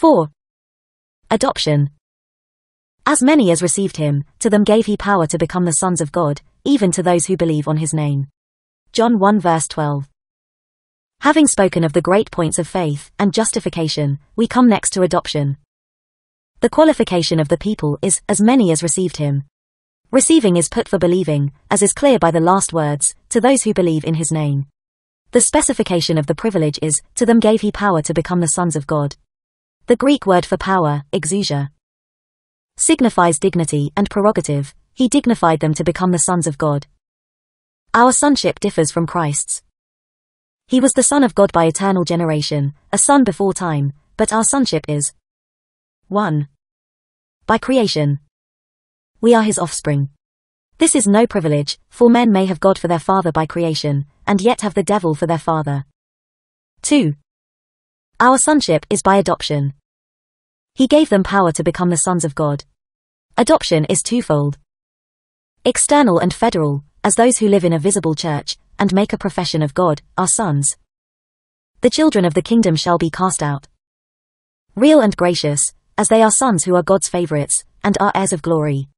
4. Adoption. As many as received him, to them gave he power to become the sons of God, even to those who believe on his name. John 1 verse 12. Having spoken of the great points of faith and justification, we come next to adoption. The qualification of the people is, as many as received him. Receiving is put for believing, as is clear by the last words, to those who believe in his name. The specification of the privilege is, to them gave he power to become the sons of God the Greek word for power, exousia, signifies dignity and prerogative, he dignified them to become the sons of God. Our sonship differs from Christ's. He was the Son of God by eternal generation, a son before time, but our sonship is 1. By creation. We are his offspring. This is no privilege, for men may have God for their father by creation, and yet have the devil for their father. 2. Our sonship is by adoption. He gave them power to become the sons of God. Adoption is twofold. External and federal, as those who live in a visible church, and make a profession of God, are sons. The children of the kingdom shall be cast out. Real and gracious, as they are sons who are God's favorites, and are heirs of glory.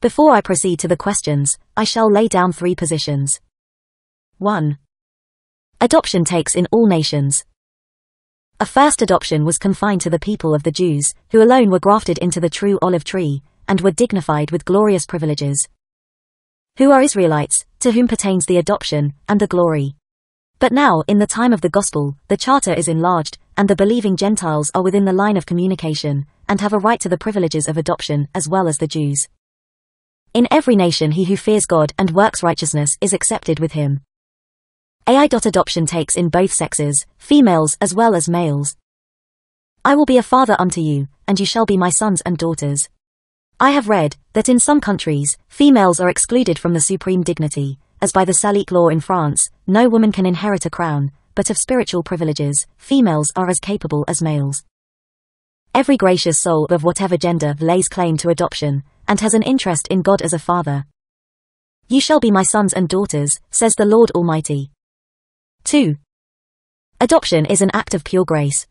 Before I proceed to the questions, I shall lay down three positions. 1. Adoption takes in all nations, a first adoption was confined to the people of the Jews, who alone were grafted into the true olive tree, and were dignified with glorious privileges. Who are Israelites, to whom pertains the adoption, and the glory. But now, in the time of the gospel, the charter is enlarged, and the believing Gentiles are within the line of communication, and have a right to the privileges of adoption as well as the Jews. In every nation he who fears God and works righteousness is accepted with him. AI adoption takes in both sexes, females as well as males. I will be a father unto you, and you shall be my sons and daughters. I have read that in some countries, females are excluded from the supreme dignity, as by the Salique law in France, no woman can inherit a crown, but of spiritual privileges, females are as capable as males. Every gracious soul of whatever gender lays claim to adoption, and has an interest in God as a father. You shall be my sons and daughters, says the Lord Almighty. 2. Adoption is an act of pure grace.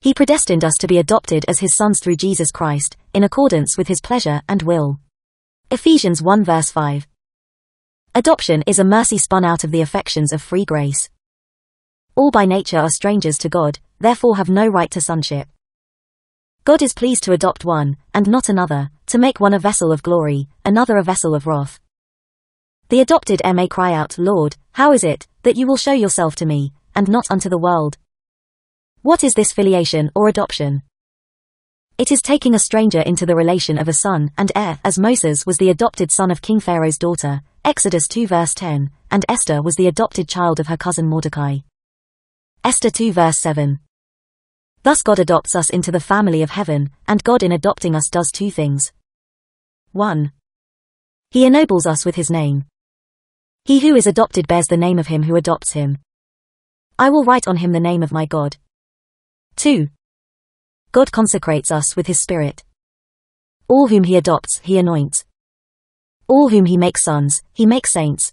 He predestined us to be adopted as his sons through Jesus Christ, in accordance with his pleasure and will. Ephesians 1 verse 5. Adoption is a mercy spun out of the affections of free grace. All by nature are strangers to God, therefore have no right to sonship. God is pleased to adopt one, and not another, to make one a vessel of glory, another a vessel of wrath. The adopted may cry out, Lord, how is it, that you will show yourself to me, and not unto the world. What is this filiation or adoption? It is taking a stranger into the relation of a son and heir, as Moses was the adopted son of King Pharaoh's daughter, Exodus 2 verse 10, and Esther was the adopted child of her cousin Mordecai. Esther 2 verse 7. Thus God adopts us into the family of heaven, and God in adopting us does two things. 1. He ennobles us with his name. He who is adopted bears the name of him who adopts him. I will write on him the name of my God. 2. God consecrates us with his Spirit. All whom he adopts, he anoints. All whom he makes sons, he makes saints.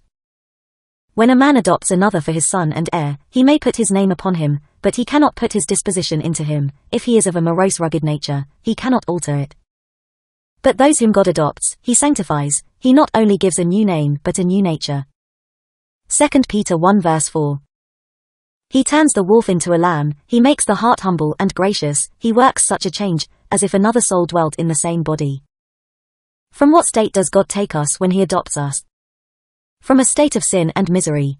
When a man adopts another for his son and heir, he may put his name upon him, but he cannot put his disposition into him. If he is of a morose, rugged nature, he cannot alter it. But those whom God adopts, he sanctifies, he not only gives a new name but a new nature. 2 Peter 1 verse 4. He turns the wolf into a lamb, he makes the heart humble and gracious, he works such a change, as if another soul dwelt in the same body. From what state does God take us when he adopts us? From a state of sin and misery.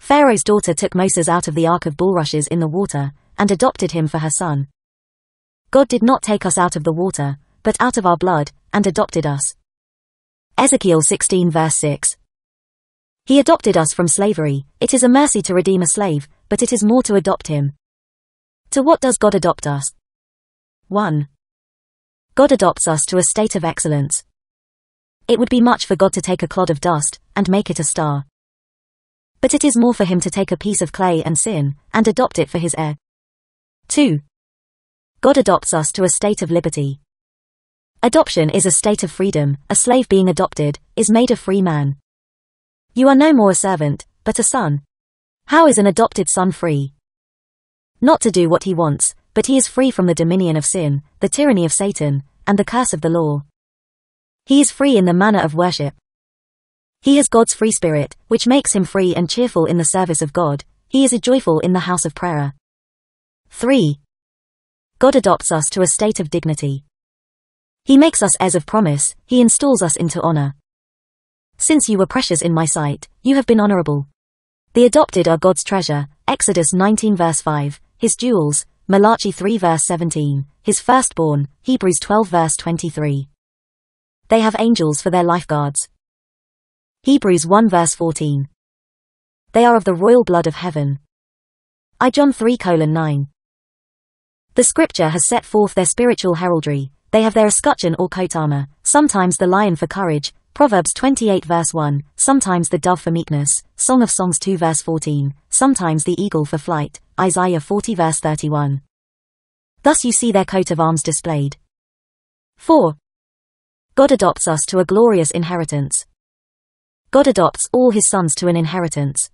Pharaoh's daughter took Moses out of the ark of bulrushes in the water, and adopted him for her son. God did not take us out of the water, but out of our blood, and adopted us. Ezekiel 16 verse 6 he adopted us from slavery. It is a mercy to redeem a slave, but it is more to adopt him. To what does God adopt us? 1. God adopts us to a state of excellence. It would be much for God to take a clod of dust and make it a star. But it is more for him to take a piece of clay and sin and adopt it for his heir. 2. God adopts us to a state of liberty. Adoption is a state of freedom, a slave being adopted is made a free man. You are no more a servant, but a son. How is an adopted son free? Not to do what he wants, but he is free from the dominion of sin, the tyranny of Satan, and the curse of the law. He is free in the manner of worship. He has God's free spirit, which makes him free and cheerful in the service of God. He is a joyful in the house of prayer. 3. God adopts us to a state of dignity. He makes us heirs of promise, he installs us into honor. Since you were precious in my sight, you have been honorable. The adopted are God's treasure, Exodus 19 verse 5, his jewels, Malachi 3 verse 17, his firstborn, Hebrews 12 verse 23. They have angels for their lifeguards. Hebrews 1 verse 14. They are of the royal blood of heaven. I John 3 colon 9. The scripture has set forth their spiritual heraldry, they have their escutcheon or coat armor, sometimes the lion for courage, Proverbs 28 verse 1, sometimes the dove for meekness, Song of Songs 2 verse 14, sometimes the eagle for flight, Isaiah 40 verse 31. Thus you see their coat of arms displayed. 4. God adopts us to a glorious inheritance. God adopts all his sons to an inheritance.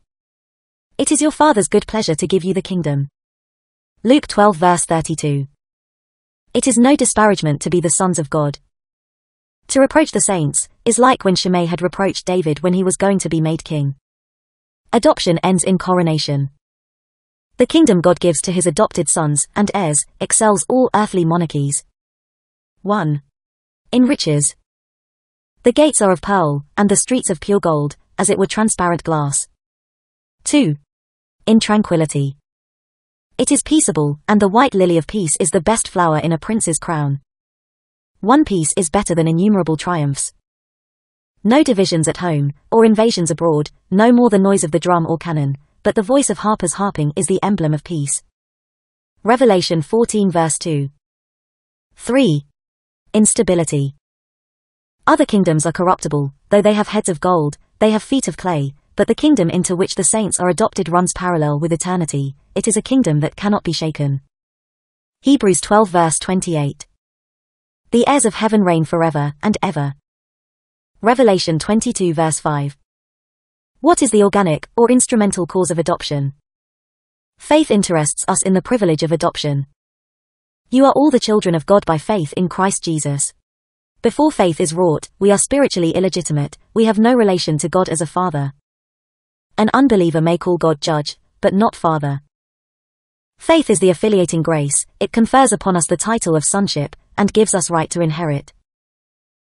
It is your Father's good pleasure to give you the kingdom. Luke 12 verse 32. It is no disparagement to be the sons of God, to reproach the saints is like when Shimei had reproached David when he was going to be made king. Adoption ends in coronation. The kingdom God gives to his adopted sons and heirs excels all earthly monarchies. 1. In riches. The gates are of pearl, and the streets of pure gold, as it were transparent glass. 2. In tranquility. It is peaceable, and the white lily of peace is the best flower in a prince's crown. One piece is better than innumerable triumphs. No divisions at home, or invasions abroad, no more the noise of the drum or cannon, but the voice of harpers harping is the emblem of peace. Revelation 14 verse 2. 3. Instability. Other kingdoms are corruptible, though they have heads of gold, they have feet of clay, but the kingdom into which the saints are adopted runs parallel with eternity, it is a kingdom that cannot be shaken. Hebrews 12 verse 28. The heirs of heaven reign forever and ever. Revelation 22 verse 5. What is the organic or instrumental cause of adoption? Faith interests us in the privilege of adoption. You are all the children of God by faith in Christ Jesus. Before faith is wrought, we are spiritually illegitimate, we have no relation to God as a father. An unbeliever may call God judge, but not father. Faith is the affiliating grace, it confers upon us the title of sonship, and gives us right to inherit.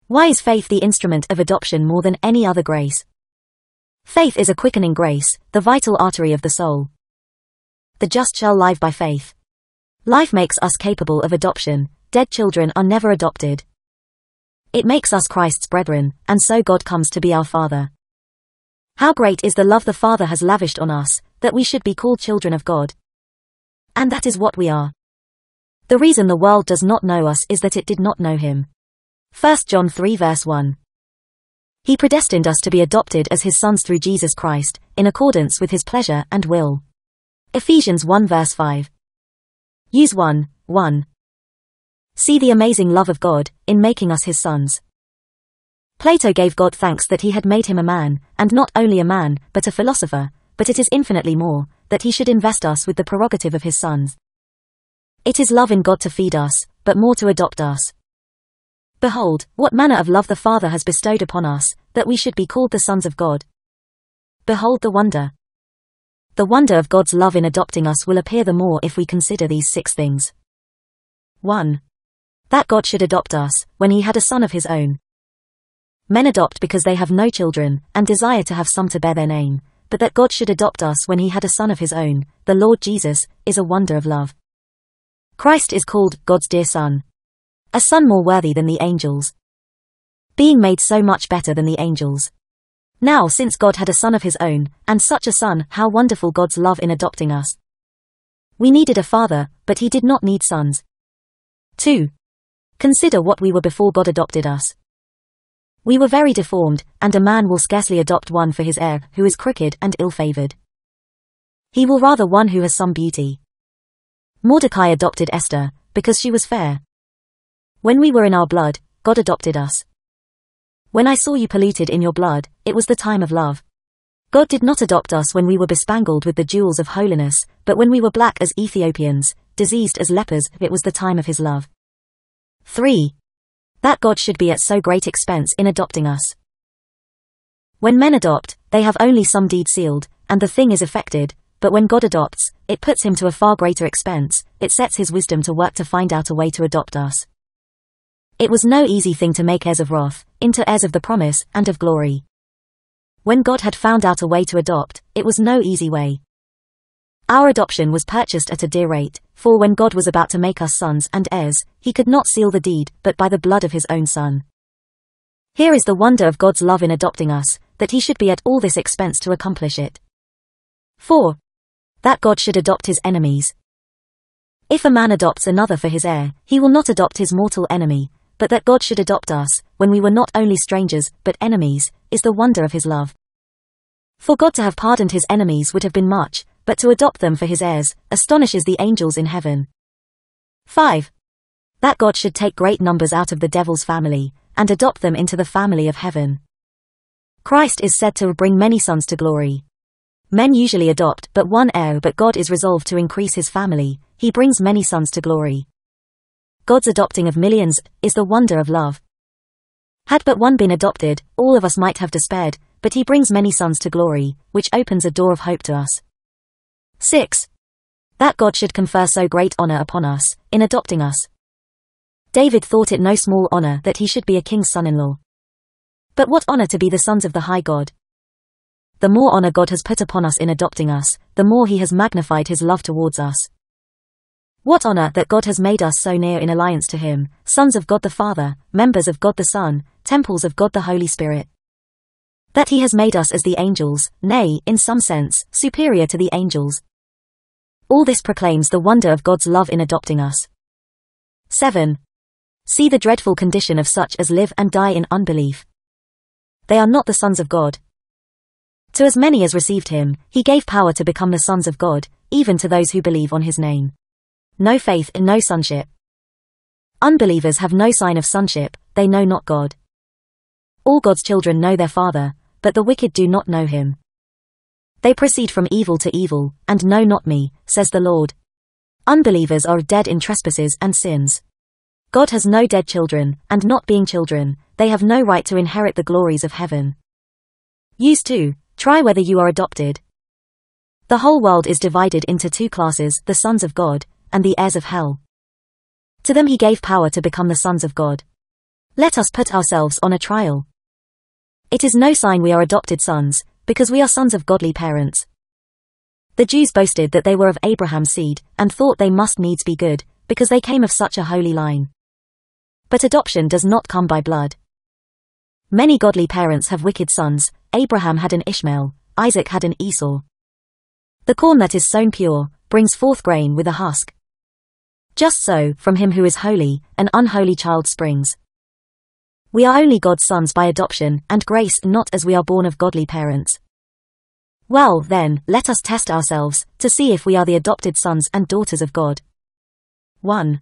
Why is faith the instrument of adoption more than any other grace? Faith is a quickening grace, the vital artery of the soul. The just shall live by faith. Life makes us capable of adoption, dead children are never adopted. It makes us Christ's brethren, and so God comes to be our Father. How great is the love the Father has lavished on us, that we should be called children of God and that is what we are. The reason the world does not know us is that it did not know him. 1 John 3 verse 1. He predestined us to be adopted as his sons through Jesus Christ, in accordance with his pleasure and will. Ephesians 1 verse 5. Use 1, 1. See the amazing love of God, in making us his sons. Plato gave God thanks that he had made him a man, and not only a man, but a philosopher, but it is infinitely more, that he should invest us with the prerogative of his sons. It is love in God to feed us, but more to adopt us. Behold, what manner of love the Father has bestowed upon us, that we should be called the sons of God. Behold the wonder. The wonder of God's love in adopting us will appear the more if we consider these six things. 1. That God should adopt us, when he had a son of his own. Men adopt because they have no children, and desire to have some to bear their name but that God should adopt us when he had a son of his own, the Lord Jesus, is a wonder of love. Christ is called God's dear son. A son more worthy than the angels. Being made so much better than the angels. Now since God had a son of his own, and such a son, how wonderful God's love in adopting us. We needed a father, but he did not need sons. 2. Consider what we were before God adopted us. We were very deformed, and a man will scarcely adopt one for his heir, who is crooked and ill-favored. He will rather one who has some beauty. Mordecai adopted Esther, because she was fair. When we were in our blood, God adopted us. When I saw you polluted in your blood, it was the time of love. God did not adopt us when we were bespangled with the jewels of holiness, but when we were black as Ethiopians, diseased as lepers, it was the time of his love. 3 that God should be at so great expense in adopting us. When men adopt, they have only some deed sealed, and the thing is effected, but when God adopts, it puts him to a far greater expense, it sets his wisdom to work to find out a way to adopt us. It was no easy thing to make heirs of wrath, into heirs of the promise, and of glory. When God had found out a way to adopt, it was no easy way. Our adoption was purchased at a dear rate, for when God was about to make us sons and heirs, he could not seal the deed, but by the blood of his own Son. Here is the wonder of God's love in adopting us, that he should be at all this expense to accomplish it. 4. That God should adopt his enemies. If a man adopts another for his heir, he will not adopt his mortal enemy, but that God should adopt us, when we were not only strangers, but enemies, is the wonder of his love. For God to have pardoned his enemies would have been much, but to adopt them for his heirs astonishes the angels in heaven. 5. That God should take great numbers out of the devil's family, and adopt them into the family of heaven. Christ is said to bring many sons to glory. Men usually adopt but one heir, but God is resolved to increase his family, he brings many sons to glory. God's adopting of millions is the wonder of love. Had but one been adopted, all of us might have despaired, but he brings many sons to glory, which opens a door of hope to us. 6. That God should confer so great honor upon us, in adopting us. David thought it no small honor that he should be a king's son-in-law. But what honor to be the sons of the high God? The more honor God has put upon us in adopting us, the more he has magnified his love towards us. What honor that God has made us so near in alliance to Him, sons of God the Father, members of God the Son, temples of God the Holy Spirit that he has made us as the angels, nay, in some sense, superior to the angels. All this proclaims the wonder of God's love in adopting us. 7. See the dreadful condition of such as live and die in unbelief. They are not the sons of God. To as many as received him, he gave power to become the sons of God, even to those who believe on his name. No faith in no sonship. Unbelievers have no sign of sonship, they know not God. All God's children know their Father, but the wicked do not know him. They proceed from evil to evil, and know not me, says the Lord. Unbelievers are dead in trespasses and sins. God has no dead children, and not being children, they have no right to inherit the glories of heaven. Use too, try whether you are adopted. The whole world is divided into two classes, the sons of God, and the heirs of hell. To them he gave power to become the sons of God. Let us put ourselves on a trial. It is no sign we are adopted sons, because we are sons of godly parents. The Jews boasted that they were of Abraham's seed, and thought they must needs be good, because they came of such a holy line. But adoption does not come by blood. Many godly parents have wicked sons, Abraham had an Ishmael, Isaac had an Esau. The corn that is sown pure, brings forth grain with a husk. Just so, from him who is holy, an unholy child springs. We are only God's sons by adoption, and grace, not as we are born of godly parents. Well, then, let us test ourselves, to see if we are the adopted sons and daughters of God. 1.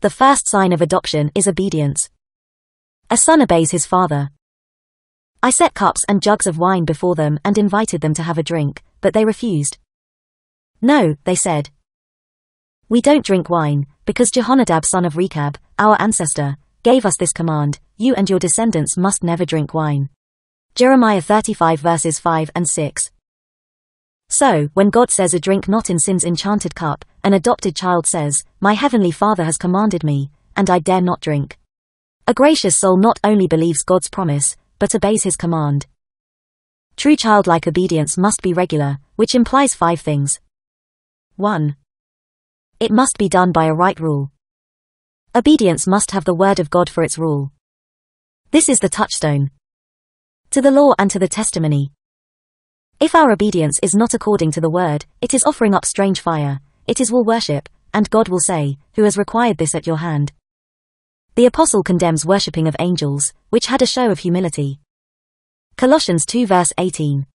The first sign of adoption is obedience. A son obeys his father. I set cups and jugs of wine before them and invited them to have a drink, but they refused. No, they said. We don't drink wine, because Jehonadab son of Rechab, our ancestor, gave us this command You and your descendants must never drink wine. Jeremiah 35 verses 5 and 6. So, when God says a drink not in sin's enchanted cup, an adopted child says, My heavenly Father has commanded me, and I dare not drink. A gracious soul not only believes God's promise, but obeys his command. True childlike obedience must be regular, which implies five things. 1. It must be done by a right rule, Obedience must have the word of God for its rule. This is the touchstone. To the law and to the testimony. If our obedience is not according to the word, it is offering up strange fire, it is will worship, and God will say, Who has required this at your hand? The apostle condemns worshipping of angels, which had a show of humility. Colossians 2 verse 18.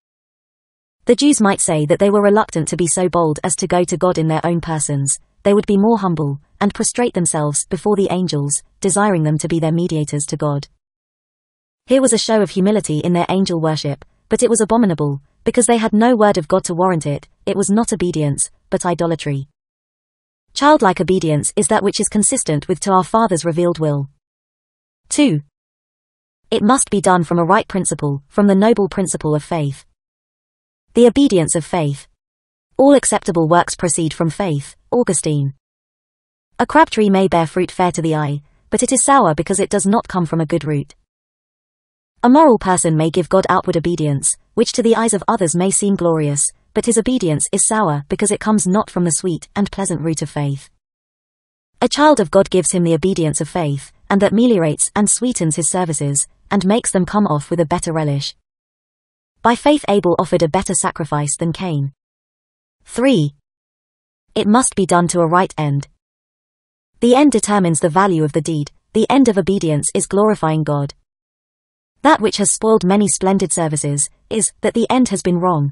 The Jews might say that they were reluctant to be so bold as to go to God in their own persons, they would be more humble, and prostrate themselves before the angels, desiring them to be their mediators to God. Here was a show of humility in their angel worship, but it was abominable, because they had no word of God to warrant it, it was not obedience, but idolatry. Childlike obedience is that which is consistent with to our Father's revealed will. 2. It must be done from a right principle, from the noble principle of faith. The obedience of faith. All acceptable works proceed from faith, Augustine. A crab tree may bear fruit fair to the eye, but it is sour because it does not come from a good root. A moral person may give God outward obedience, which to the eyes of others may seem glorious, but his obedience is sour because it comes not from the sweet and pleasant root of faith. A child of God gives him the obedience of faith, and that meliorates and sweetens his services, and makes them come off with a better relish. By faith Abel offered a better sacrifice than Cain. 3. It must be done to a right end, the end determines the value of the deed, the end of obedience is glorifying God. That which has spoiled many splendid services is that the end has been wrong.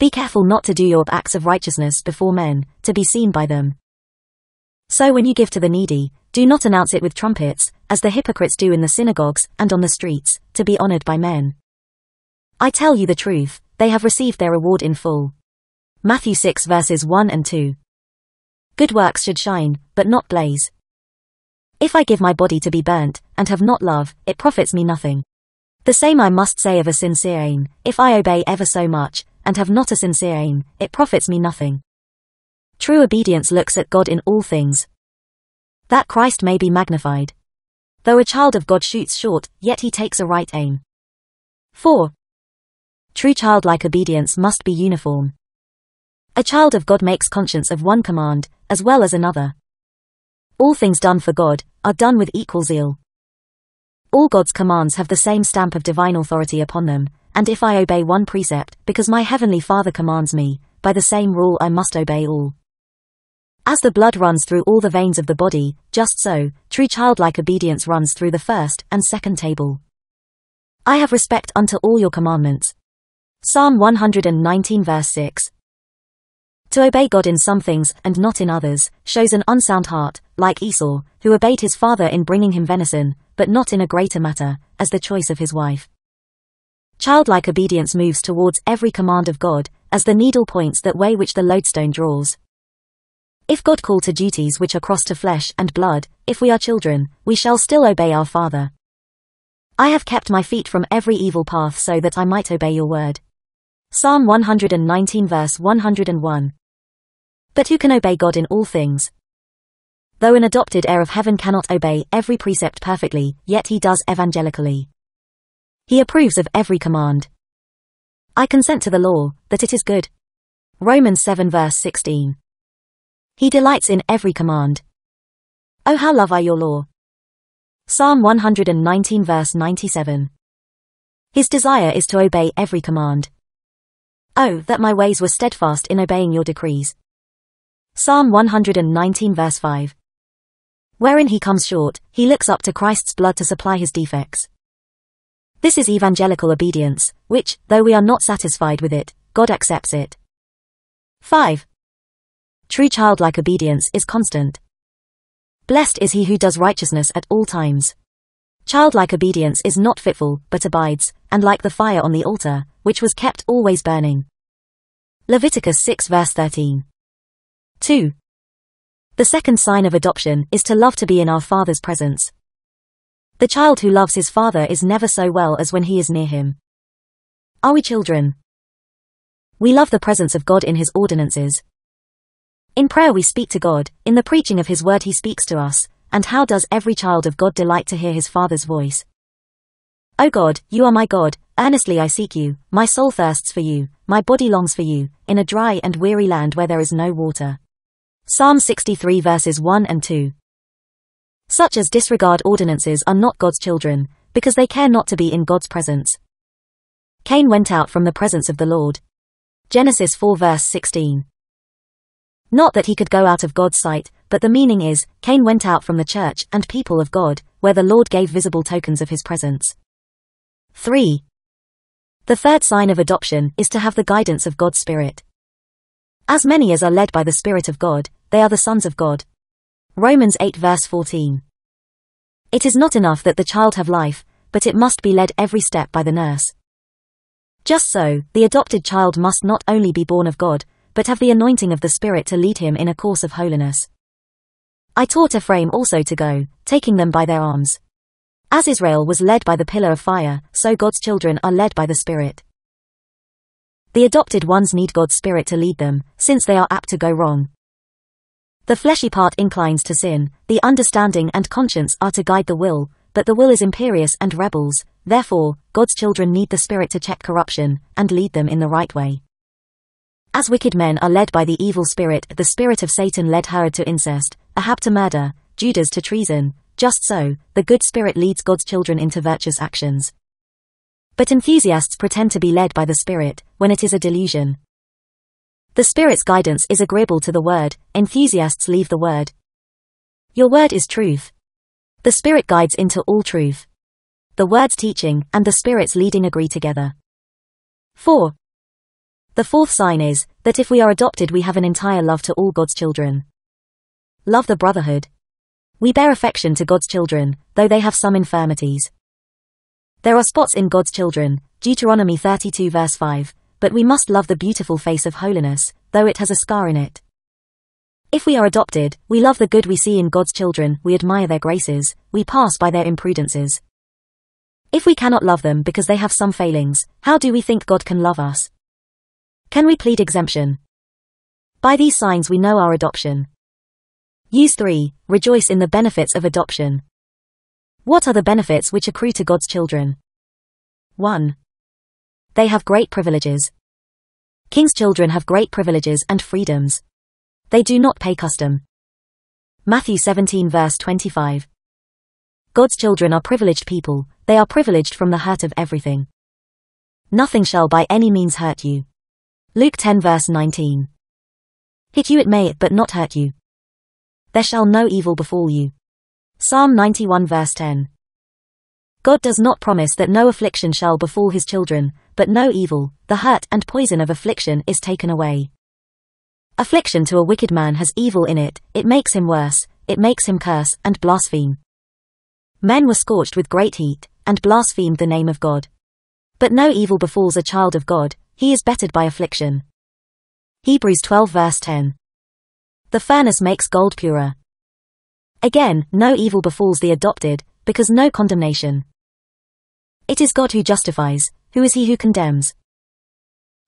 Be careful not to do your acts of righteousness before men, to be seen by them. So when you give to the needy, do not announce it with trumpets, as the hypocrites do in the synagogues and on the streets, to be honored by men. I tell you the truth, they have received their reward in full. Matthew 6 verses 1 and 2. Good works should shine, but not blaze. If I give my body to be burnt, and have not love, it profits me nothing. The same I must say of a sincere aim, if I obey ever so much, and have not a sincere aim, it profits me nothing. True obedience looks at God in all things. That Christ may be magnified. Though a child of God shoots short, yet he takes a right aim. 4. True childlike obedience must be uniform. A child of God makes conscience of one command, as well as another. All things done for God are done with equal zeal. All God's commands have the same stamp of divine authority upon them, and if I obey one precept, because my heavenly Father commands me, by the same rule I must obey all. As the blood runs through all the veins of the body, just so, true childlike obedience runs through the first and second table. I have respect unto all your commandments. Psalm 119 verse 6, to obey God in some things, and not in others, shows an unsound heart, like Esau, who obeyed his father in bringing him venison, but not in a greater matter, as the choice of his wife. Childlike obedience moves towards every command of God, as the needle points that way which the lodestone draws. If God call to duties which are cross to flesh and blood, if we are children, we shall still obey our Father. I have kept my feet from every evil path so that I might obey your word. Psalm 119 verse 101 but who can obey God in all things. Though an adopted heir of heaven cannot obey every precept perfectly, yet he does evangelically. He approves of every command. I consent to the law, that it is good. Romans 7 verse 16. He delights in every command. Oh how love I your law. Psalm 119 verse 97. His desire is to obey every command. Oh, that my ways were steadfast in obeying your decrees. Psalm 119 verse 5. Wherein he comes short, he looks up to Christ's blood to supply his defects. This is evangelical obedience, which, though we are not satisfied with it, God accepts it. 5. True childlike obedience is constant. Blessed is he who does righteousness at all times. Childlike obedience is not fitful, but abides, and like the fire on the altar, which was kept always burning. Leviticus 6 verse 13. 2. The second sign of adoption is to love to be in our Father's presence. The child who loves his father is never so well as when he is near him. Are we children? We love the presence of God in his ordinances. In prayer we speak to God, in the preaching of his word he speaks to us, and how does every child of God delight to hear his father's voice? O God, you are my God, earnestly I seek you, my soul thirsts for you, my body longs for you, in a dry and weary land where there is no water. Psalm 63 verses 1 and 2. Such as disregard ordinances are not God's children, because they care not to be in God's presence. Cain went out from the presence of the Lord. Genesis 4 verse 16. Not that he could go out of God's sight, but the meaning is, Cain went out from the church and people of God, where the Lord gave visible tokens of his presence. 3. The third sign of adoption is to have the guidance of God's Spirit. As many as are led by the Spirit of God, they are the sons of God. Romans 8 verse 14. It is not enough that the child have life, but it must be led every step by the nurse. Just so, the adopted child must not only be born of God, but have the anointing of the Spirit to lead him in a course of holiness. I taught Ephraim also to go, taking them by their arms. As Israel was led by the pillar of fire, so God's children are led by the Spirit. The adopted ones need God's Spirit to lead them, since they are apt to go wrong. The fleshy part inclines to sin, the understanding and conscience are to guide the will, but the will is imperious and rebels, therefore, God's children need the Spirit to check corruption, and lead them in the right way. As wicked men are led by the evil spirit, the spirit of Satan led Herod to incest, Ahab to murder, Judas to treason, just so, the good spirit leads God's children into virtuous actions. But enthusiasts pretend to be led by the spirit, when it is a delusion. The Spirit's guidance is agreeable to the Word, enthusiasts leave the Word. Your Word is truth. The Spirit guides into all truth. The Word's teaching and the Spirit's leading agree together. 4. The fourth sign is that if we are adopted, we have an entire love to all God's children. Love the brotherhood. We bear affection to God's children, though they have some infirmities. There are spots in God's children, Deuteronomy 32 verse 5, but we must love the beautiful face of holiness, though it has a scar in it. If we are adopted, we love the good we see in God's children, we admire their graces, we pass by their imprudences. If we cannot love them because they have some failings, how do we think God can love us? Can we plead exemption? By these signs we know our adoption. Use 3. Rejoice in the benefits of adoption. What are the benefits which accrue to God's children? 1. They have great privileges. King's children have great privileges and freedoms. They do not pay custom. Matthew 17 verse 25. God's children are privileged people, they are privileged from the hurt of everything. Nothing shall by any means hurt you. Luke 10 verse 19. Hit you it may but not hurt you. There shall no evil befall you. Psalm 91 verse 10. God does not promise that no affliction shall befall his children, but no evil, the hurt and poison of affliction is taken away. Affliction to a wicked man has evil in it, it makes him worse, it makes him curse and blaspheme. Men were scorched with great heat, and blasphemed the name of God. But no evil befalls a child of God, he is bettered by affliction. Hebrews 12 verse 10. The furnace makes gold purer. Again, no evil befalls the adopted, because no condemnation. It is God who justifies, who is he who condemns?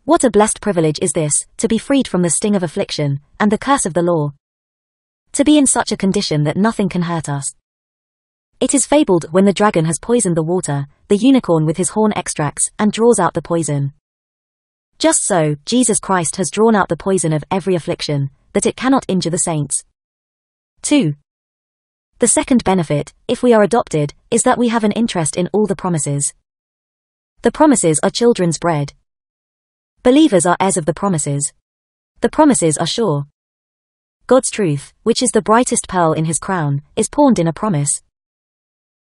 What a blessed privilege is this, to be freed from the sting of affliction, and the curse of the law. To be in such a condition that nothing can hurt us. It is fabled when the dragon has poisoned the water, the unicorn with his horn extracts and draws out the poison. Just so, Jesus Christ has drawn out the poison of every affliction, that it cannot injure the saints. 2. The second benefit, if we are adopted, is that we have an interest in all the promises. The promises are children's bread. Believers are heirs of the promises. The promises are sure. God's truth, which is the brightest pearl in his crown, is pawned in a promise.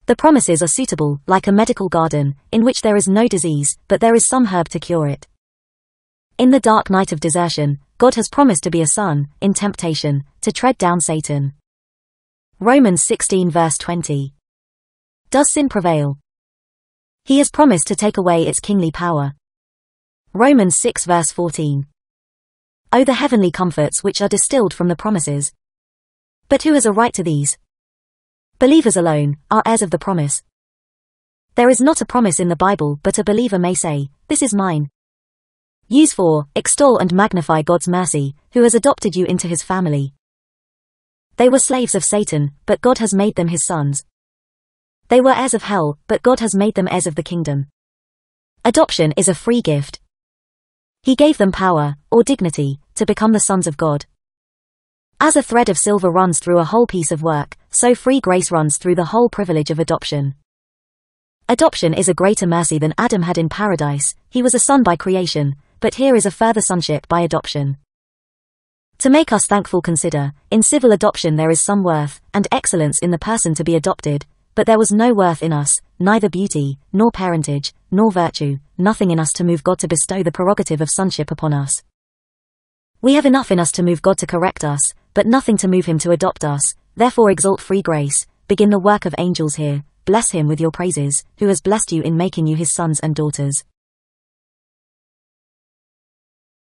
The promises are suitable, like a medical garden, in which there is no disease, but there is some herb to cure it. In the dark night of desertion, God has promised to be a son, in temptation, to tread down Satan. Romans 16 verse 20. Does sin prevail? He has promised to take away its kingly power. Romans 6 verse 14. Oh the heavenly comforts which are distilled from the promises. But who has a right to these? Believers alone are heirs of the promise. There is not a promise in the Bible but a believer may say, this is mine. Use for extol and magnify God's mercy, who has adopted you into his family. They were slaves of Satan, but God has made them his sons. They were heirs of hell, but God has made them heirs of the kingdom. Adoption is a free gift. He gave them power, or dignity, to become the sons of God. As a thread of silver runs through a whole piece of work, so free grace runs through the whole privilege of adoption. Adoption is a greater mercy than Adam had in paradise, he was a son by creation, but here is a further sonship by adoption. To make us thankful consider, in civil adoption there is some worth, and excellence in the person to be adopted, but there was no worth in us, neither beauty, nor parentage, nor virtue, nothing in us to move God to bestow the prerogative of sonship upon us. We have enough in us to move God to correct us, but nothing to move him to adopt us, therefore exalt free grace, begin the work of angels here, bless him with your praises, who has blessed you in making you his sons and daughters.